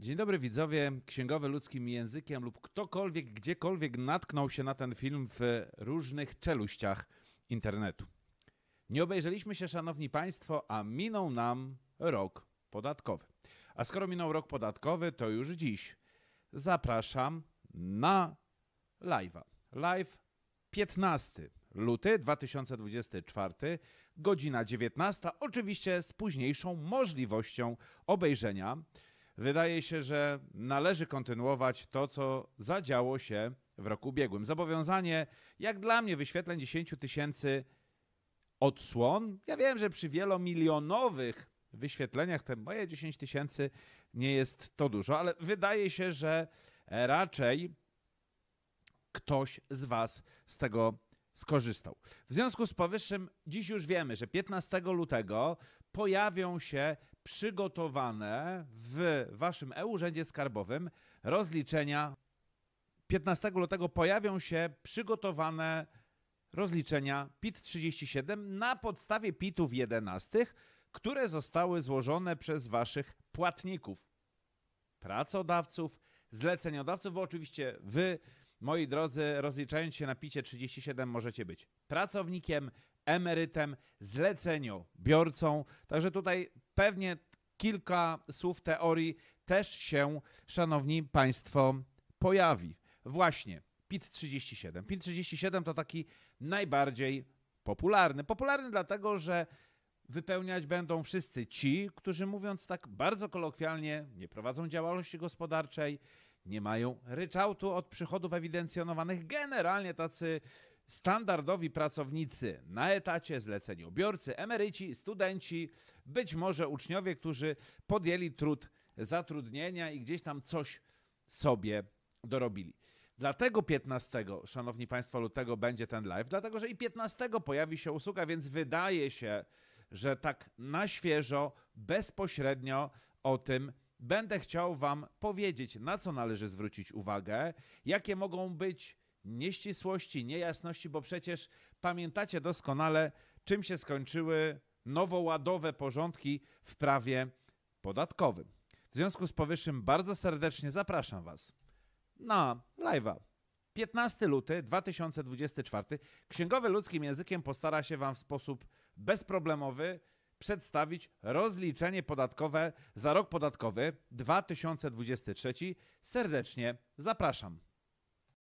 Dzień dobry widzowie, księgowy ludzkim językiem lub ktokolwiek gdziekolwiek natknął się na ten film w różnych czeluściach internetu. Nie obejrzeliśmy się, szanowni państwo, a minął nam rok podatkowy. A skoro minął rok podatkowy, to już dziś zapraszam na live'a. Live 15 luty 2024, godzina 19, oczywiście z późniejszą możliwością obejrzenia wydaje się, że należy kontynuować to, co zadziało się w roku ubiegłym. Zobowiązanie, jak dla mnie, wyświetleń 10 tysięcy odsłon. Ja wiem, że przy wielomilionowych wyświetleniach te moje 10 tysięcy nie jest to dużo, ale wydaje się, że raczej ktoś z Was z tego skorzystał. W związku z powyższym dziś już wiemy, że 15 lutego pojawią się przygotowane w waszym e-urzędzie skarbowym rozliczenia. 15 lutego pojawią się przygotowane rozliczenia PIT-37 na podstawie PIT-ów 11, które zostały złożone przez waszych płatników, pracodawców, zleceniodawców, bo oczywiście wy Moi drodzy, rozliczając się na picie 37 możecie być pracownikiem, emerytem, zleceniobiorcą. Także tutaj pewnie kilka słów teorii też się, szanowni państwo, pojawi. Właśnie, PIT-37. PIT-37 to taki najbardziej popularny. Popularny dlatego, że wypełniać będą wszyscy ci, którzy mówiąc tak bardzo kolokwialnie, nie prowadzą działalności gospodarczej, nie mają ryczałtu od przychodów ewidencjonowanych. Generalnie tacy standardowi pracownicy na etacie, zleceniobiorcy, emeryci, studenci, być może uczniowie, którzy podjęli trud zatrudnienia i gdzieś tam coś sobie dorobili. Dlatego 15, szanowni państwo, lutego będzie ten live, dlatego że i 15 pojawi się usługa, więc wydaje się, że tak na świeżo, bezpośrednio o tym będę chciał Wam powiedzieć, na co należy zwrócić uwagę, jakie mogą być nieścisłości, niejasności, bo przecież pamiętacie doskonale, czym się skończyły nowoładowe porządki w prawie podatkowym. W związku z powyższym bardzo serdecznie zapraszam Was na live'a 15 luty 2024 Księgowy Ludzkim Językiem postara się Wam w sposób bezproblemowy przedstawić rozliczenie podatkowe za rok podatkowy 2023. Serdecznie zapraszam.